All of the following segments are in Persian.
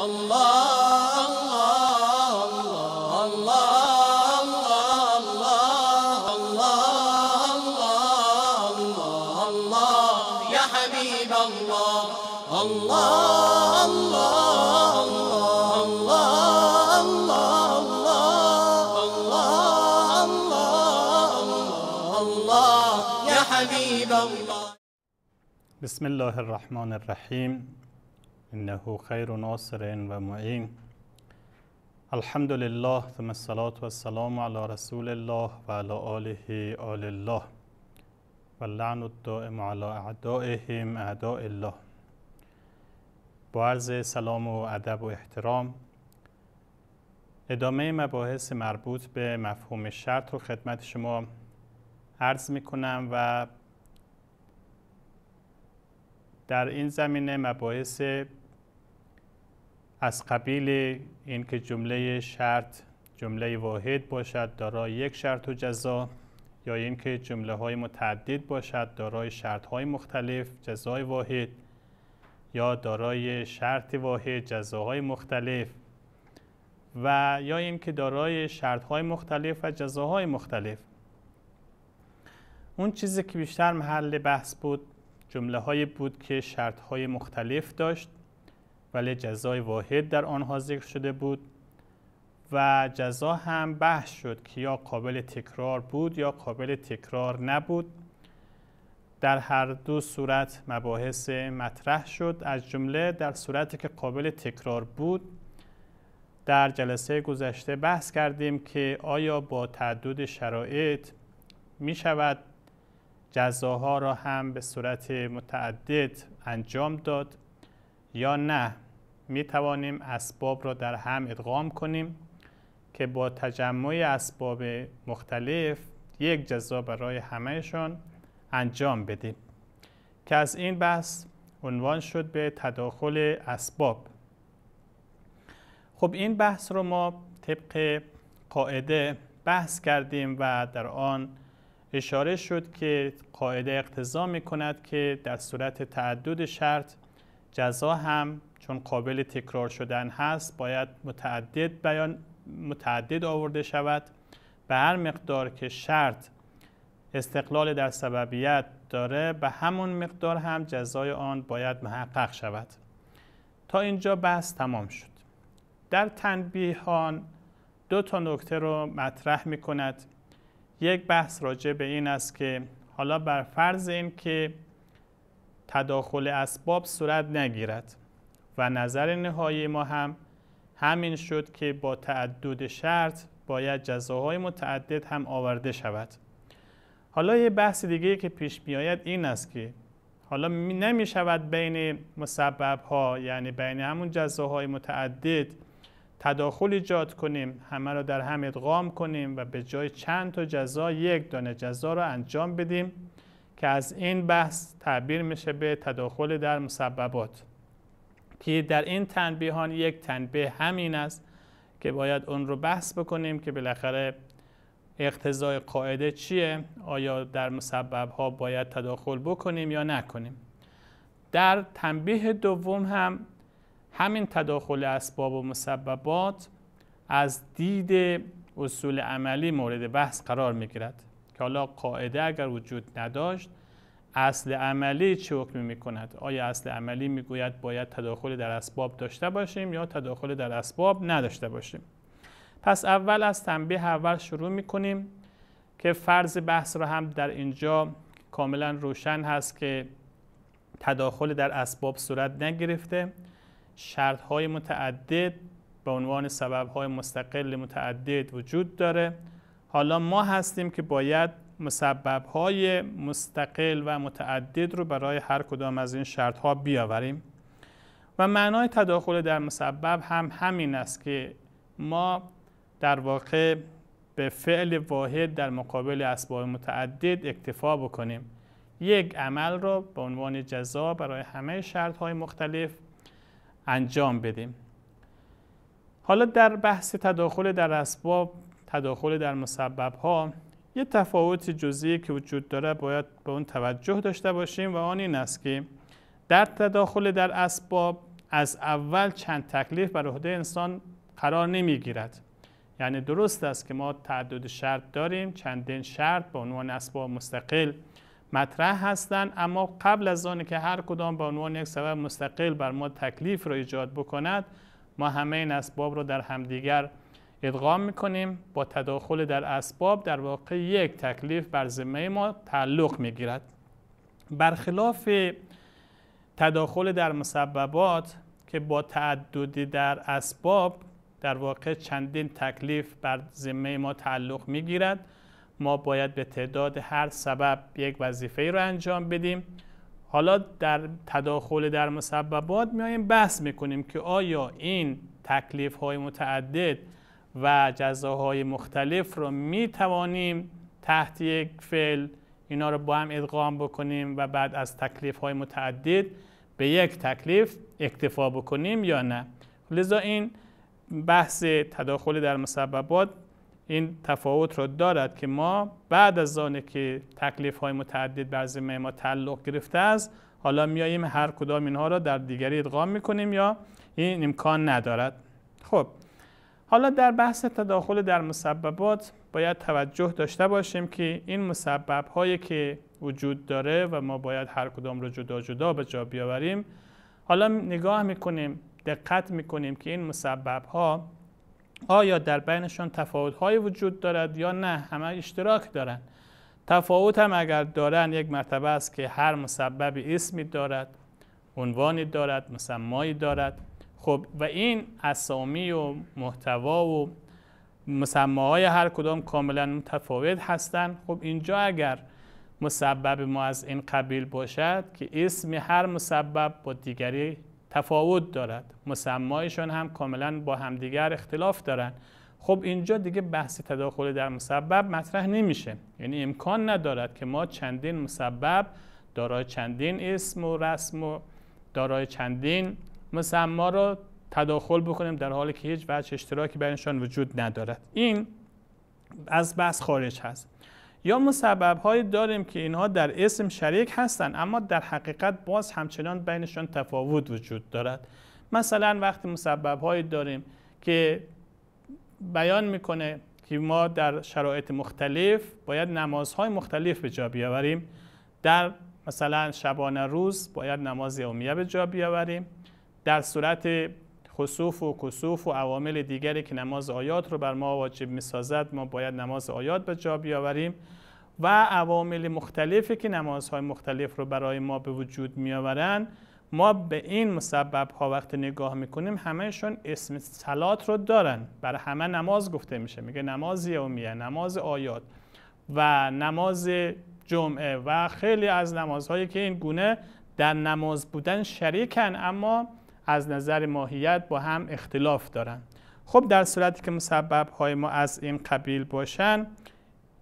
الله الله الله الله الله يا حبيب الله الله الله الله الله يا حبيب الله بسم الله الرحمن الرحيم انه خیر ناصر و معین الحمد لله ثم الصلاة والسلام على رسول الله و على آله آل الله و لعن الدائم على اعدائهم اعداء الله با عرض سلام و ادب و احترام ادامه مباحث مربوط به مفهوم شرط و خدمت شما عرض می کنم و در این زمینه مباحث از قبیل اینکه جمله شرط جمله واحد باشد دارای یک شرط و جزا یا اینکه جمله های متعدد باشد دارای شرط های مختلف جزای واحد یا دارای شرط واحد جزاهای مختلف و یا اینکه دارای شرط های مختلف و جزاهای مختلف اون چیزی که بیشتر محل بحث بود جمله هایی بود که شرط های مختلف داشت ولی جزای واحد در آنها ذکر شده بود و جزا هم بحث شد که یا قابل تکرار بود یا قابل تکرار نبود در هر دو صورت مباحث مطرح شد از جمله در صورتی که قابل تکرار بود در جلسه گذشته بحث کردیم که آیا با تعدد شرایط می شود جزاها را هم به صورت متعدد انجام داد یا نه می توانیم اسباب را در هم ادغام کنیم که با تجمع اسباب مختلف یک جزا برای همهشان انجام بدیم که از این بحث عنوان شد به تداخل اسباب خب این بحث رو ما طبق قاعده بحث کردیم و در آن اشاره شد که قاعده اقتضا می کند که در صورت تعدد شرط جزا هم چون قابل تکرار شدن هست باید متعدد بیان متعدد آورده شود به هر مقدار که شرط استقلال در سببیت داره به همون مقدار هم جزای آن باید محقق شود تا اینجا بحث تمام شد در تنبیهان دو تا نکته رو مطرح می کند یک بحث راجع به این است که حالا بر فرض این که تداخل اسباب صورت نگیرد و نظر نهایی ما هم همین شد که با تعدد شرط باید جزاهای متعدد هم آورده شود حالا یه بحث دیگه که پیش می این است که حالا نمی شود بین مسبب ها یعنی بین همون جزاهای متعدد تداخل ایجاد کنیم همه را در هم ادغام کنیم و به جای چند تا جزا یک دانه جزا را انجام بدیم که از این بحث تعبیر میشه به تداخل در مسببات که در این تنبیهان یک تنبیه همین است که باید اون رو بحث بکنیم که بالاخره اقتضای قاعده چیه آیا در مسبب ها باید تداخل بکنیم یا نکنیم در تنبیه دوم هم همین تداخل اسباب و مسببات از دید اصول عملی مورد بحث قرار میگیرد که حالا قاعده اگر وجود نداشت اصل عملی چه حکم میکند؟ آیا اصل عملی میگوید باید تداخل در اسباب داشته باشیم یا تداخل در اسباب نداشته باشیم پس اول از تنبیه اول شروع میکنیم که فرض بحث را هم در اینجا کاملا روشن هست که تداخل در اسباب صورت نگرفته شرط های متعدد به عنوان سبب های مستقل متعدد وجود داره حالا ما هستیم که باید مسبب های مستقل و متعدد رو برای هر کدام از این شرط ها بیاوریم و معنای تداخل در مسبب هم همین است که ما در واقع به فعل واحد در مقابل اسباب متعدد اکتفا بکنیم یک عمل را به عنوان جزا برای همه شرط های مختلف انجام بدیم حالا در بحث تداخل در اسباب تداخل در مسبب ها یه تفاوت جزئی که وجود داره باید به اون توجه داشته باشیم و آن این است که در تداخل در اسباب از اول چند تکلیف بر عهده انسان قرار نمیگیرد یعنی درست است که ما تعدد شرط داریم چندین شرط به عنوان اسباب مستقل مطرح هستند اما قبل از آن که هر کدام به عنوان یک سبب مستقل بر ما تکلیف را ایجاد بکند ما همه این اسباب را در همدیگر ادغام میکنیم با تداخل در اسباب در واقع یک تکلیف بر ذمه ما تعلق میگیرد برخلاف تداخل در مسببات که با تعددی در اسباب در واقع چندین تکلیف بر ذمه ما تعلق میگیرد ما باید به تعداد هر سبب یک وظیفه ای رو انجام بدیم حالا در تداخل در مسببات میایم بحث میکنیم که آیا این تکلیف های متعدد و جزاهای مختلف رو می توانیم تحت یک فعل اینا رو با هم ادغام بکنیم و بعد از تکلیف های متعدد به یک تکلیف اکتفا بکنیم یا نه لذا این بحث تداخل در مسببات این تفاوت رو دارد که ما بعد از آن که تکلیف های متعدد بر ذمه ما تعلق گرفته است حالا میاییم هر کدام اینها را در دیگری ادغام میکنیم یا این امکان ندارد خب حالا در بحث تداخل در مسببات باید توجه داشته باشیم که این مسبب هایی که وجود داره و ما باید هر کدام رو جدا جدا به جا بیاوریم حالا نگاه میکنیم دقت میکنیم که این مسبب ها آیا در بینشان تفاوت هایی وجود دارد یا نه همه اشتراک دارند تفاوت هم اگر دارند یک مرتبه است که هر مسببی اسمی دارد عنوانی دارد مسمایی دارد خب و این اسامی و محتوا و های هر کدام کاملا متفاوت هستند خب اینجا اگر مسبب ما از این قبیل باشد که اسم هر مسبب با دیگری تفاوت دارد مسمایشان هم کاملا با همدیگر اختلاف دارند خب اینجا دیگه بحث تداخل در مسبب مطرح نمیشه یعنی امکان ندارد که ما چندین مسبب دارای چندین اسم و رسم و دارای چندین ما را تداخل بکنیم در حالی که هیچ وجه اشتراکی بینشان وجود ندارد این از بحث خارج هست یا مسبب هایی داریم که اینها در اسم شریک هستند اما در حقیقت باز همچنان بینشان تفاوت وجود دارد مثلا وقتی مسبب هایی داریم که بیان میکنه که ما در شرایط مختلف باید نمازهای مختلف به جا بیاوریم در مثلا شبانه روز باید نماز یومیه به جا بیاوریم در صورت خصوف و کسوف و عوامل دیگری که نماز آیات رو بر ما واجب میسازد ما باید نماز آیات به جا بیاوریم و عوامل مختلفی که نمازهای مختلف رو برای ما به وجود میآورند ما به این مسبب ها وقت نگاه میکنیم همهشون اسم سلات رو دارن بر همه نماز گفته میشه میگه نماز یومیه نماز آیات و نماز جمعه و خیلی از نمازهایی که این گونه در نماز بودن شریکن اما از نظر ماهیت با هم اختلاف دارند خب در صورتی که مسبب های ما از این قبیل باشن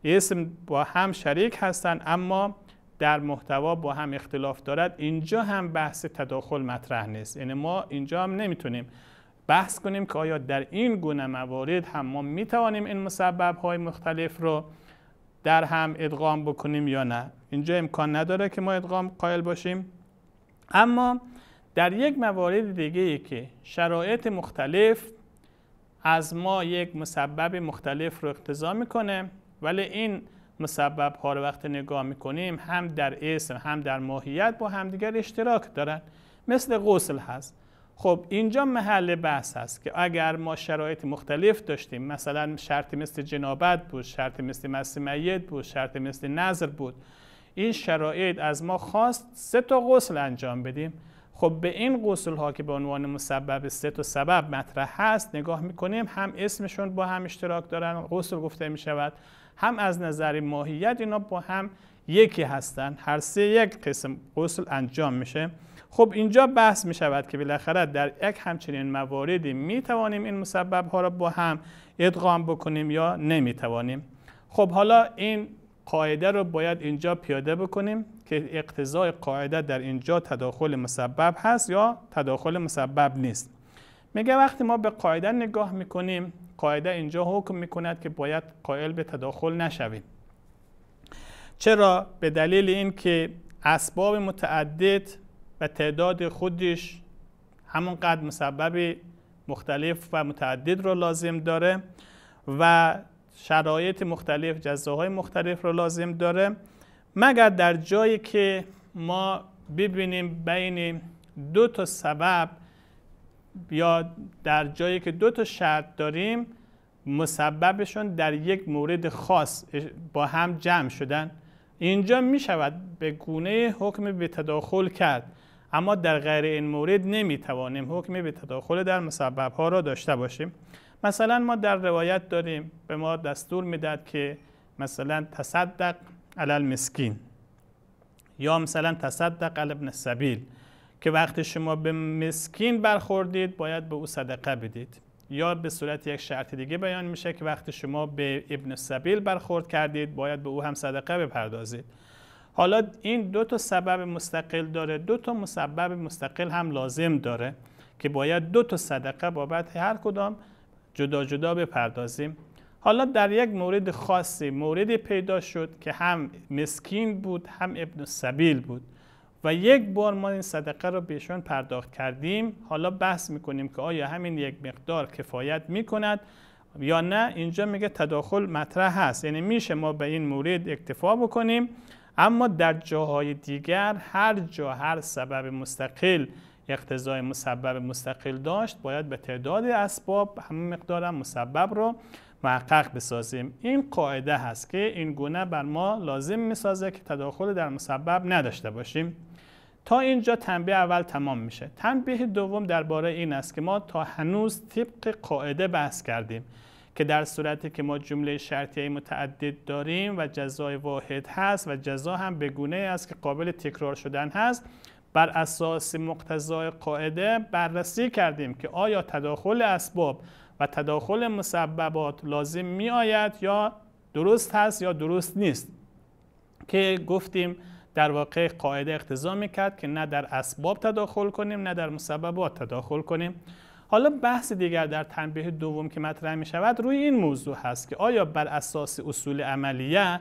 اسم با هم شریک هستند اما در محتوا با هم اختلاف دارد اینجا هم بحث تداخل مطرح نیست یعنی ما اینجا هم نمیتونیم بحث کنیم که آیا در این گونه موارد هم ما میتوانیم این مسبب های مختلف رو در هم ادغام بکنیم یا نه اینجا امکان نداره که ما ادغام قائل باشیم اما در یک موارد دیگه که شرایط مختلف از ما یک مسبب مختلف رو اقتضا میکنه ولی این مسبب ها رو وقت نگاه میکنیم هم در اسم هم در ماهیت با همدیگر اشتراک دارن مثل غسل هست خب اینجا محل بحث هست که اگر ما شرایط مختلف داشتیم مثلا شرط مثل جنابت بود شرط مثل مسی میت بود شرطی مثل نظر بود این شرایط از ما خواست سه تا غسل انجام بدیم خب به این غسل ها که به عنوان مسبب سه و سبب مطرح هست نگاه میکنیم هم اسمشون با هم اشتراک دارن غسل گفته میشود هم از نظر ماهیت اینا با هم یکی هستن هر سه یک قسم غسل انجام میشه خب اینجا بحث می شود که بالاخره در یک همچنین مواردی می توانیم این مسبب ها را با هم ادغام بکنیم یا نمی توانیم خب حالا این قاعده رو باید اینجا پیاده بکنیم که اقتضای قاعده در اینجا تداخل مسبب هست یا تداخل مسبب نیست میگه وقتی ما به قاعده نگاه میکنیم قاعده اینجا حکم میکند که باید قائل به تداخل نشوید چرا به دلیل اینکه اسباب متعدد و تعداد خودش همونقدر مسبب مختلف و متعدد رو لازم داره و شرایط مختلف جزاهای مختلف رو لازم داره مگر در جایی که ما ببینیم بین دو تا سبب یا در جایی که دو تا شرط داریم مسببشون در یک مورد خاص با هم جمع شدن اینجا می شود به گونه حکم به تداخل کرد اما در غیر این مورد نمی توانیم حکم به در مسبب ها را داشته باشیم مثلا ما در روایت داریم به ما دستور میداد که مثلا تصدق علی مسکین یا مثلا تصدق علی ابن سبیل که وقتی شما به مسکین برخوردید باید به او صدقه بدید یا به صورت یک شرط دیگه بیان میشه که وقتی شما به ابن سبیل برخورد کردید باید به او هم صدقه بپردازید حالا این دو تا سبب مستقل داره دو تا مسبب مستقل هم لازم داره که باید دو تا صدقه بابت هر کدام جدا جدا بپردازیم حالا در یک مورد خاصی موردی پیدا شد که هم مسکین بود هم ابن سبیل بود و یک بار ما این صدقه را بهشون پرداخت کردیم حالا بحث میکنیم که آیا همین یک مقدار کفایت میکند یا نه اینجا میگه تداخل مطرح هست یعنی میشه ما به این مورد اکتفا بکنیم اما در جاهای دیگر هر جا هر سبب مستقل اقتضای مسبب مستقل داشت باید به تعداد اسباب همه مقدارم مسبب رو محقق بسازیم این قاعده هست که این گونه بر ما لازم میسازه که تداخل در مسبب نداشته باشیم تا اینجا تنبیه اول تمام میشه تنبیه دوم درباره این است که ما تا هنوز طبق قاعده بحث کردیم که در صورتی که ما جمله شرطی متعدد داریم و جزای واحد هست و جزا هم به گونه است که قابل تکرار شدن هست بر اساس مقتضای قاعده بررسی کردیم که آیا تداخل اسباب و تداخل مسببات لازم می آید یا درست هست یا درست نیست که گفتیم در واقع قاعده اقتضا میکرد که نه در اسباب تداخل کنیم نه در مسببات تداخل کنیم حالا بحث دیگر در تنبیه دوم که مطرح می شود روی این موضوع هست که آیا بر اساس اصول عملیه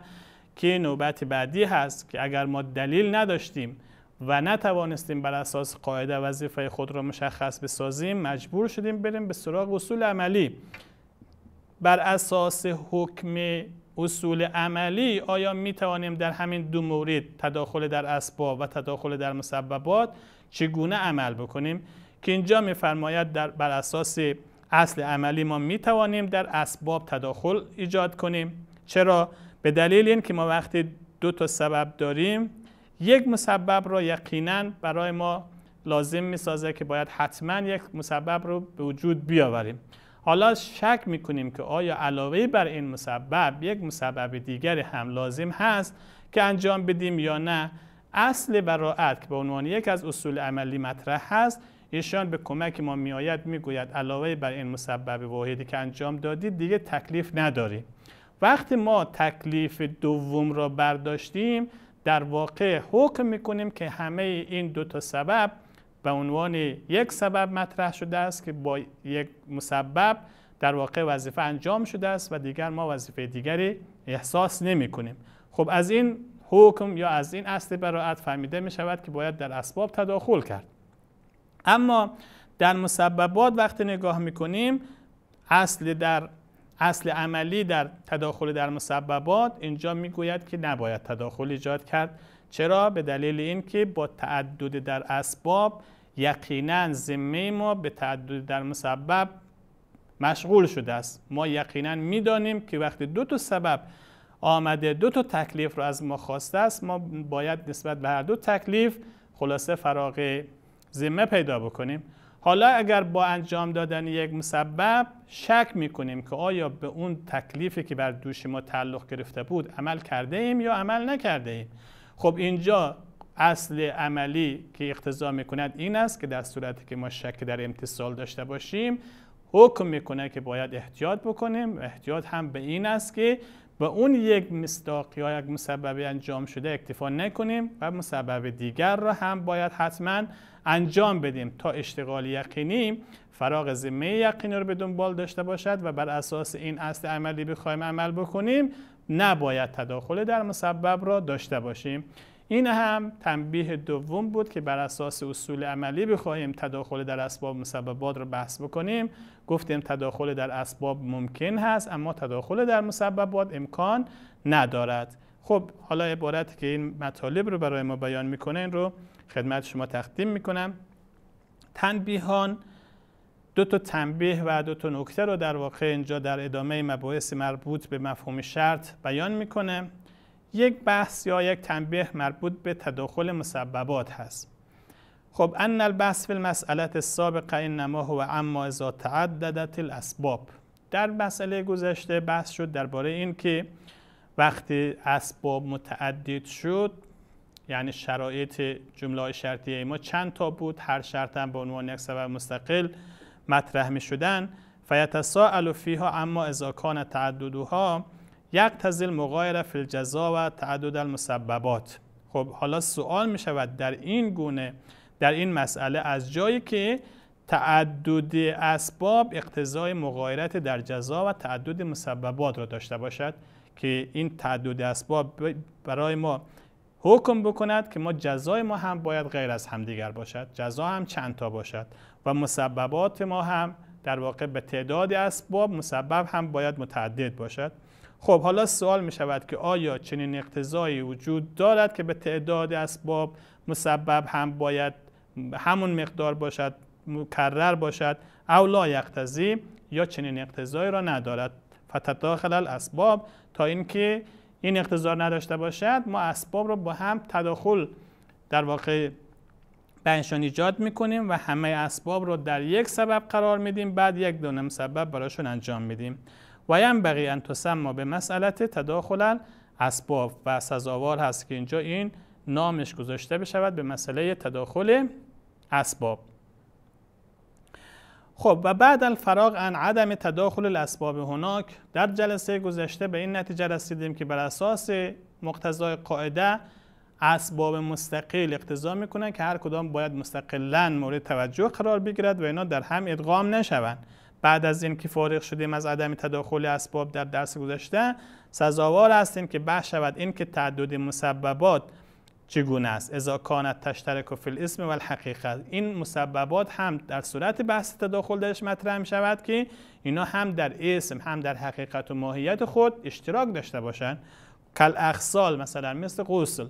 که نوبت بعدی هست که اگر ما دلیل نداشتیم و نتوانستیم بر اساس قاعده وظیفه خود را مشخص بسازیم مجبور شدیم بریم به سراغ اصول عملی بر اساس حکم اصول عملی آیا می توانیم در همین دو مورد تداخل در اسباب و تداخل در مسببات چگونه عمل بکنیم که اینجا میفرماید در بر اساس اصل عملی ما می توانیم در اسباب تداخل ایجاد کنیم چرا به دلیل اینکه ما وقتی دو تا سبب داریم یک مسبب را یقینا برای ما لازم سازه که باید حتما یک مسبب رو به وجود بیاوریم حالا شک کنیم که آیا علاوه بر این مسبب یک مسبب دیگری هم لازم هست که انجام بدیم یا نه اصل براعت که به عنوان یک از اصول عملی مطرح هست ایشان به کمک ما میآید میگوید علاوه بر این مسبب واحدی که انجام دادید دیگه تکلیف نداری وقتی ما تکلیف دوم را برداشتیم در واقع حکم میکنیم که همه این دو تا سبب به عنوان یک سبب مطرح شده است که با یک مسبب در واقع وظیفه انجام شده است و دیگر ما وظیفه دیگری احساس نمی کنیم خب از این حکم یا از این اصل براعت فهمیده می شود که باید در اسباب تداخل کرد اما در مسببات وقتی نگاه میکنیم کنیم اصل در اصل عملی در تداخل در مسببات اینجا میگوید که نباید تداخل ایجاد کرد چرا به دلیل اینکه با تعدد در اسباب یقینا ذمه ما به تعدد در مسبب مشغول شده است ما یقینا میدانیم که وقتی دو تا سبب آمده دو تا تکلیف رو از ما خواسته است ما باید نسبت به هر دو تکلیف خلاصه فراغ ذمه پیدا بکنیم حالا اگر با انجام دادن یک مسبب شک می کنیم که آیا به اون تکلیفی که بر دوش ما تعلق گرفته بود عمل کرده ایم یا عمل نکرده ایم خب اینجا اصل عملی که اقتضا کند این است که در صورتی که ما شک در امتصال داشته باشیم حکم میکنه که باید احتیاط بکنیم احتیاط هم به این است که و اون یک مصداق یا یک مسببی انجام شده اکتفا نکنیم و مسبب دیگر را هم باید حتما انجام بدیم تا اشتغال یقینی فراغ ذمه یقینی رو به دنبال داشته باشد و بر اساس این اصل عملی بخوایم عمل بکنیم نباید تداخل در مسبب را داشته باشیم این هم تنبیه دوم بود که بر اساس اصول عملی بخواهیم تداخل در اسباب مسببات رو بحث بکنیم گفتیم تداخل در اسباب ممکن هست اما تداخل در مسببات امکان ندارد خب حالا عبارت که این مطالب رو برای ما بیان میکنه این رو خدمت شما تقدیم میکنم تنبیهان دو تا تنبیه و دو تا نکته رو در واقع اینجا در ادامه مباحث مربوط به مفهوم شرط بیان میکنه یک بحث یا یک تنبیه مربوط به تداخل مسببات هست خب ان البحث فی المسئله السابقه انما هو اما اذا تعددت الاسباب در مسئله گذشته بحث شد درباره این که وقتی اسباب متعدد شد یعنی شرایط جمله شرطی ما چند تا بود هر شرط هم به عنوان یک سبب مستقل مطرح می شدن فیتساءل فیها اما اذا کان تعددها یقتضی مغایره فی الجزا و تعدد المسببات خب حالا سوال می شود در این گونه در این مسئله از جایی که تعدد اسباب اقتضای مغایرت در جزا و تعدد مسببات را داشته باشد که این تعدد اسباب برای ما حکم بکند که ما جزای ما هم باید غیر از همدیگر باشد جزا هم چند تا باشد و مسببات ما هم در واقع به تعداد اسباب مسبب هم باید متعدد باشد خب حالا سوال می شود که آیا چنین اقتضایی وجود دارد که به تعداد اسباب مسبب هم باید همون مقدار باشد مکرر باشد او لا یقتضی یا چنین اقتضایی را ندارد فتداخل الاسباب تا اینکه این اقتضا نداشته باشد ما اسباب را با هم تداخل در واقع بنشان ایجاد میکنیم و همه اسباب را در یک سبب قرار میدیم بعد یک دونه سبب براشون انجام میدیم و ینبغی ان تسمى به مسئلت تداخل اسباب و سزاوار هست که اینجا این نامش گذاشته بشود به مسئله تداخل اسباب خب و بعد الفراغ ان عدم تداخل الاسباب هناک در جلسه گذشته به این نتیجه رسیدیم که بر اساس مقتضای قاعده اسباب مستقل اقتضا میکنه که هر کدام باید مستقلا مورد توجه قرار بگیرد و اینا در هم ادغام نشوند بعد از اینکه فارغ شدیم از عدم تداخل اسباب در درس گذشته سزاوار هستیم که بحث شود این که تعدد مسببات چگونه است اذا کانت تشترک فی الاسم و الحقیقه این مسببات هم در صورت بحث تداخل درش مطرح می شود که اینا هم در اسم هم در حقیقت و ماهیت خود اشتراک داشته باشند کل اخصال مثلا مثل غسل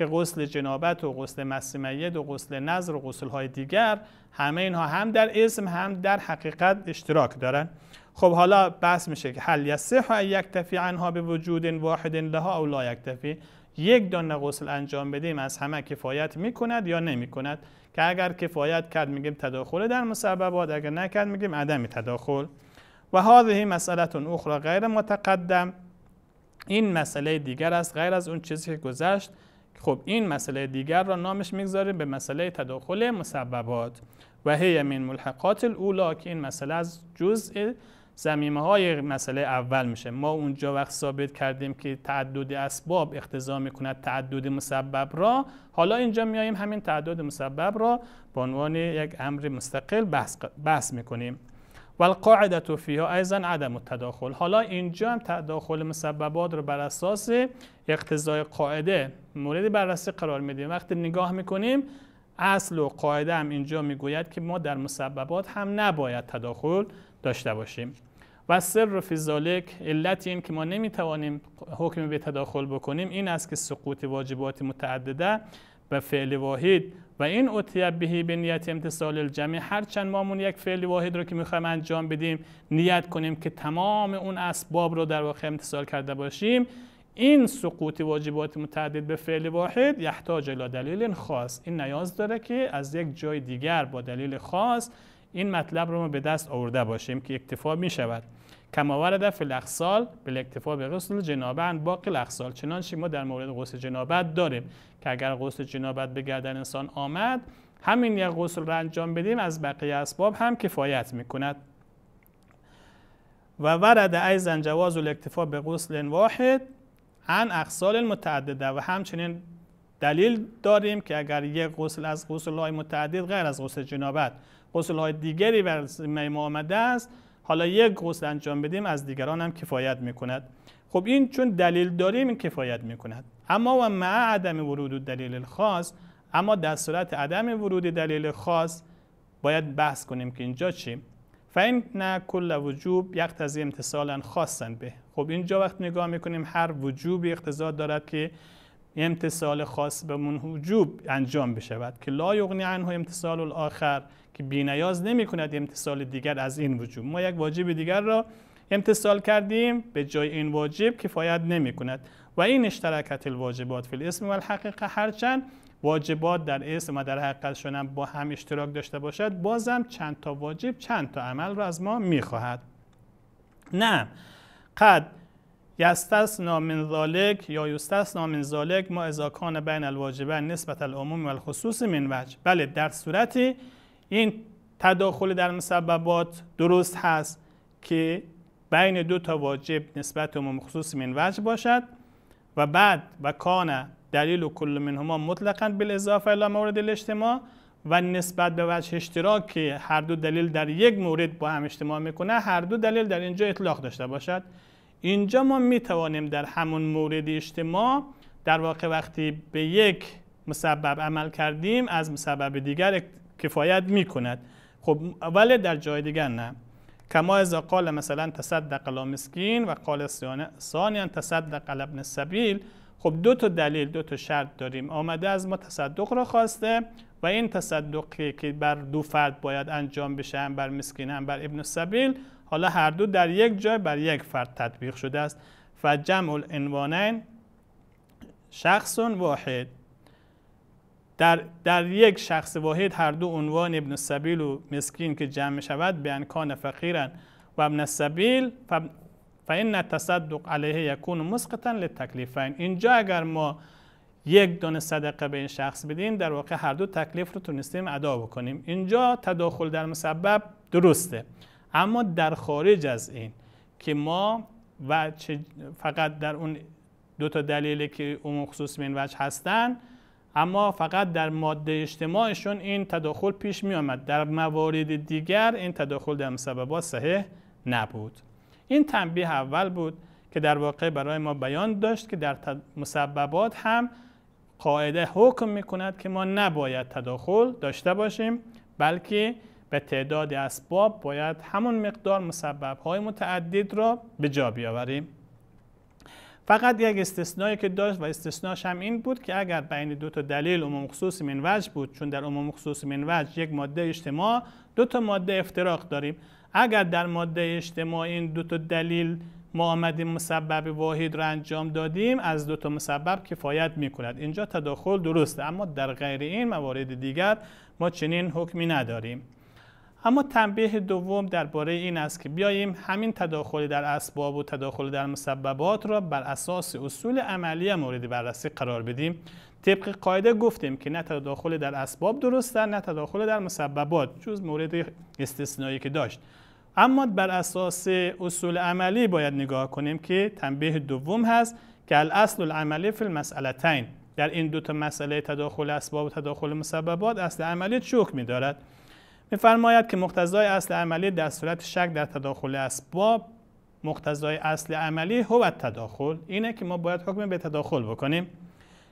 که غسل جنابت و غسل مس و غسل نظر و غسل های دیگر همه اینها هم در اسم هم در حقیقت اشتراک دارن خب حالا بحث میشه که هل یک یکتفی عنها به وجود واحد لها او لا تفی یک دانه غسل انجام بدیم از همه کفایت میکند یا نمیکند که اگر کفایت کرد میگیم تداخل در مسببات اگر نکرد میگیم عدم تداخل و هذه مسئله اخرى غیر متقدم این مسئله دیگر است غیر از اون چیزی که گذشت خب این مسئله دیگر را نامش میگذاریم به مسئله تداخل مسببات و هی من ملحقات الاولا که این مسئله از جزء زمیمه های مسئله اول میشه ما اونجا وقت ثابت کردیم که تعدد اسباب اختضا میکند تعدد مسبب را حالا اینجا میاییم همین تعدد مسبب را به عنوان یک امر مستقل بحث, بحث میکنیم و القاعده فیها ایضا عدم تداخل حالا اینجا هم تداخل مسببات رو بر اساس اقتضای قاعده مورد بررسی قرار میدیم وقتی نگاه میکنیم اصل و قاعده هم اینجا میگوید که ما در مسببات هم نباید تداخل داشته باشیم و سر فی فیزالک علت این که ما نمیتوانیم حکم به تداخل بکنیم این است که سقوط واجبات متعدده به فعل واحد و این اوتیب بهی به نیت امتصال الجمع هرچند مامون یک فعل واحد رو که میخوایم انجام بدیم نیت کنیم که تمام اون اسباب رو در واقع امتصال کرده باشیم این سقوط واجبات متعدد به فعل واحد یحتاج الی دلیل خاص این نیاز داره که از یک جای دیگر با دلیل خاص این مطلب رو ما به دست آورده باشیم که اکتفا می شود کما ورد فی الاخصال اکتفا به غسل جنابه ان باقی الاخصال چنانچه ما در مورد غسل جنابت داریم که اگر غسل جنابت به گردن انسان آمد همین یک غسل را انجام بدیم از بقیه اسباب هم کفایت میکند و ورد ایزا جواز الاکتفا به غسل واحد عن اخصال متعدده و همچنین دلیل داریم که اگر یک غسل از غسل های متعدد غیر از غسل جنابت غسل های دیگری بر ما آمده است حالا یک غسل انجام بدیم از دیگران هم کفایت میکند خب این چون دلیل داریم کفایت میکند اما و مع عدم ورود دلیل خاص اما در صورت عدم ورود دلیل خاص باید بحث کنیم که اینجا چی فاین نه کل وجوب یقتضی امتصالا خاصا به خب اینجا وقت نگاه میکنیم هر وجوبی اقتضا دارد که امتصال خاص به منحجوب انجام بشود که لا یغنی عنه امتصال الاخر که نیاز نمی کند امتصال دیگر از این وجوب ما یک واجب دیگر را امتصال کردیم به جای این واجب کفایت نمی کند و این اشتراکت الواجبات فی الاسم و الحقیقه هرچند واجبات در اسم و در حقیقت شنم با هم اشتراک داشته باشد بازم چند تا واجب چند تا عمل را از ما خواهد نه قد یستثنا نامن ذالک یا یستثنا نامن ذالک ما اذا بین الواجبه نسبت العموم و الخصوص من وجه بله در صورتی این تداخل در مسببات درست هست که بین دو تا واجب نسبت عموم خصوص من وجه باشد و بعد و کان دلیل و کل منهما مطلقا بالاضافه الی مورد الاجتماع و نسبت به وجه اشتراک که هر دو دلیل در یک مورد با هم اجتماع میکنه هر دو دلیل در اینجا اطلاق داشته باشد اینجا ما می توانیم در همون مورد اجتماع در واقع وقتی به یک مسبب عمل کردیم از مسبب دیگر کفایت می کند خب ولی در جای دیگر نه کما از قال مثلا تصدق مسکین و قال ثانیا تصدق لابن سبیل خب دو تا دلیل دو تا شرط داریم آمده از ما تصدق را خواسته و این تصدقی که بر دو فرد باید انجام بشه هم بر مسکین هم بر ابن سبیل حالا هر دو در یک جای بر یک فرد تطبیق شده است و جمع العنوانین شخص واحد در, در یک شخص واحد هر دو عنوان ابن سبیل و مسکین که جمع شود به انکان فقیرن و ابن سبیل این تصدق علیه یکون مسقطا للتکلیفین اینجا اگر ما یک دون صدقه به این شخص بدیم در واقع هر دو تکلیف رو تونستیم ادا بکنیم اینجا تداخل در مسبب درسته اما در خارج از این که ما و فقط در اون دو تا دلیلی که عموم خصوص من وجه هستن اما فقط در ماده اجتماعشون این تداخل پیش می آمد در موارد دیگر این تداخل در مسببات صحیح نبود این تنبیه اول بود که در واقع برای ما بیان داشت که در مسببات هم قاعده حکم می کند که ما نباید تداخل داشته باشیم بلکه به تعداد اسباب باید همون مقدار مسبب های متعدد را به جا بیاوریم فقط یک استثنایی که داشت و استثناش هم این بود که اگر بین دو تا دلیل عموم خصوص منوج بود چون در عموم خصوص منوج یک ماده اجتماع دو تا ماده افتراق داریم اگر در ماده اجتماع این دو تا دلیل ما آمدیم مسبب واحد را انجام دادیم از دو تا مسبب کفایت می کند اینجا تداخل درسته اما در غیر این موارد دیگر ما چنین حکمی نداریم اما تنبیه دوم درباره این است که بیاییم همین تداخل در اسباب و تداخل در مسببات را بر اساس اصول عملی مورد بررسی قرار بدیم طبق قاعده گفتیم که نه تداخل در اسباب درسته نه تداخل در مسببات جز مورد استثنایی که داشت اما بر اساس اصول عملی باید نگاه کنیم که تنبیه دوم هست که الاصل العملی فی المسئلتین در این دو تا مسئله تداخل اسباب و تداخل مسببات اصل عملی چوک می‌دارد میفرماید که مقتضای اصل عملی در صورت شک در تداخل اسباب مقتضای اصل عملی هو تداخل اینه که ما باید حکم به تداخل بکنیم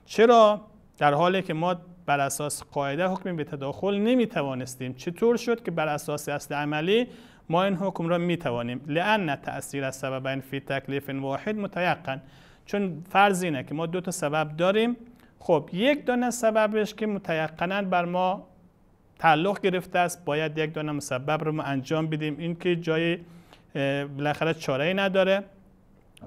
چرا در حالی که ما بر اساس قاعده حکم به تداخل نمی توانستیم چطور شد که بر اساس اصل عملی ما این حکم را می توانیم لان تاثیر از این فی تکلیف واحد متیقن چون فرض اینه که ما دو تا سبب داریم خب یک دانه سببش که متیقنا بر ما تعلق گرفته است باید یک دانه مسبب رو ما انجام بدیم این که جای بالاخره چاره ای نداره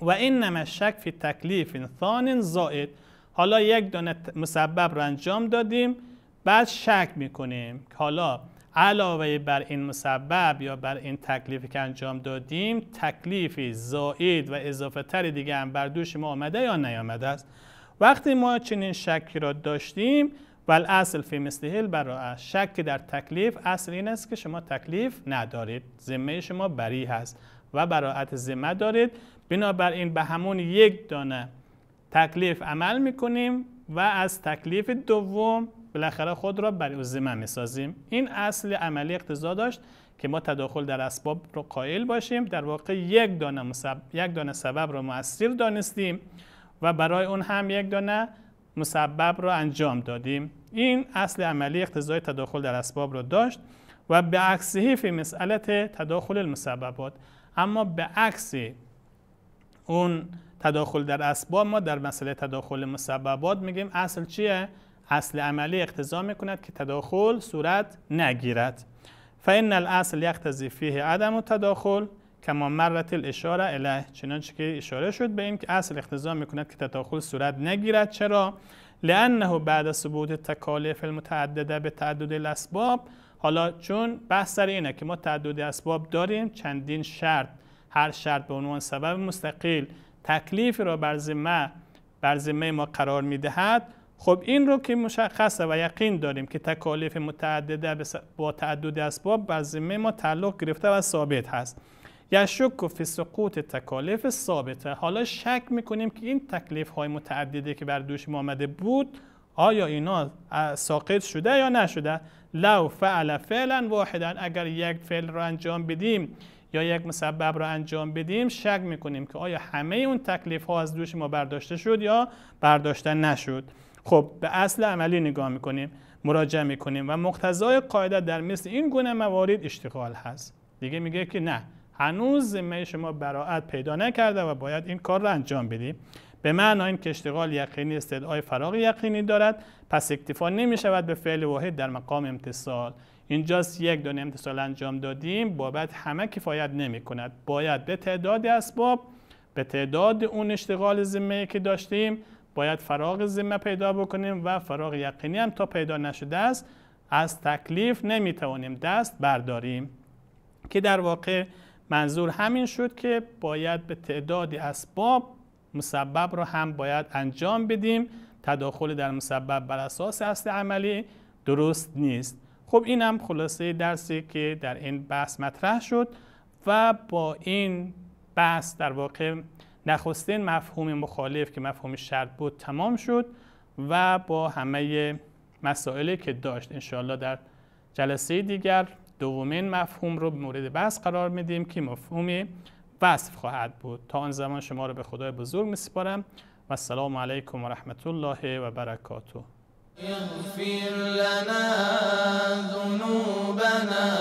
و این نمه شک فی تکلیف ثانی زائد حالا یک دانه مسبب رو انجام دادیم بعد شک میکنیم حالا علاوه بر این مسبب یا بر این تکلیفی که انجام دادیم تکلیفی زائد و اضافه تری دیگه هم بر دوش ما آمده یا نیامده است وقتی ما چنین شکی را داشتیم و اصل فی مثل برای شک در تکلیف اصل این است که شما تکلیف ندارید ذمه شما بری هست و براعت ذمه دارید بنابراین به همون یک دانه تکلیف عمل میکنیم و از تکلیف دوم بالاخره خود را برای ذمه میسازیم این اصل عملی اقتضا داشت که ما تداخل در اسباب رو قائل باشیم در واقع یک دانه, یک دانه سبب را مؤثر دانستیم و برای اون هم یک دانه مسبب را انجام دادیم این اصل عملی اقتضای تداخل در اسباب را داشت و به عکسی فی مسئله تداخل المسببات اما به عکس اون تداخل در اسباب ما در مسئله تداخل مسببات میگیم اصل چیه اصل عملی اقتضا میکند که تداخل صورت نگیرد فان الاصل یقتضی فیه عدم و تداخل کما مرت الاشاره الیه چنانچه که اشاره شد به این که اصل اقتضا میکند که تداخل صورت نگیرد چرا لانه بعد ثبوت تکالیف المتعدده به تعدد الاسباب حالا چون بحث سر اینه که ما تعدد اسباب داریم چندین شرط هر شرط به عنوان سبب مستقل تکلیف را بر ذمه بر ذمه ما قرار میدهد خب این رو که مشخصه و یقین داریم که تکالیف متعدده با تعدد اسباب بر ذمه ما تعلق گرفته و ثابت هست یشک و فی سقوط تکالیف ثابته حالا شک میکنیم که این تکلیف های متعددی که بر دوش ما آمده بود آیا اینا ساقط شده یا نشده لو فعل فعلا واحدا اگر یک فعل را انجام بدیم یا یک مسبب را انجام بدیم شک میکنیم که آیا همه اون تکلیف ها از دوش ما برداشته شد یا برداشته نشد خب به اصل عملی نگاه میکنیم مراجعه میکنیم و مقتضای قاعده در مثل این گونه موارد اشتغال هست دیگه میگه که نه هنوز ذمه شما براعت پیدا نکرده و باید این کار را انجام بدیم به معنا این که اشتغال یقینی استدعای فراغ یقینی دارد پس اکتفا نمی شود به فعل واحد در مقام امتصال اینجاست یک دونه امتصال انجام دادیم بابت همه کفایت نمی کند باید به تعداد اسباب به تعداد اون اشتغال ذمه که داشتیم باید فراغ ذمه پیدا بکنیم و فراغ یقینی هم تا پیدا نشده است از تکلیف نمیتوانیم دست برداریم که در واقع منظور همین شد که باید به تعدادی اسباب مسبب رو هم باید انجام بدیم تداخل در مسبب بر اساس اصل عملی درست نیست خب این هم خلاصه درسی که در این بحث مطرح شد و با این بحث در واقع نخستین مفهوم مخالف که مفهوم شرط بود تمام شد و با همه مسائلی که داشت انشاءالله در جلسه دیگر دومین مفهوم رو مورد بحث قرار میدیم که مفهوم وصف خواهد بود تا آن زمان شما رو به خدای بزرگ میسپارم و السلام علیکم و رحمت الله و برکاته لنا ذنوبنا